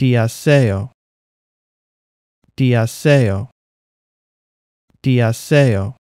Diaseo. Diaseo. Diaseo.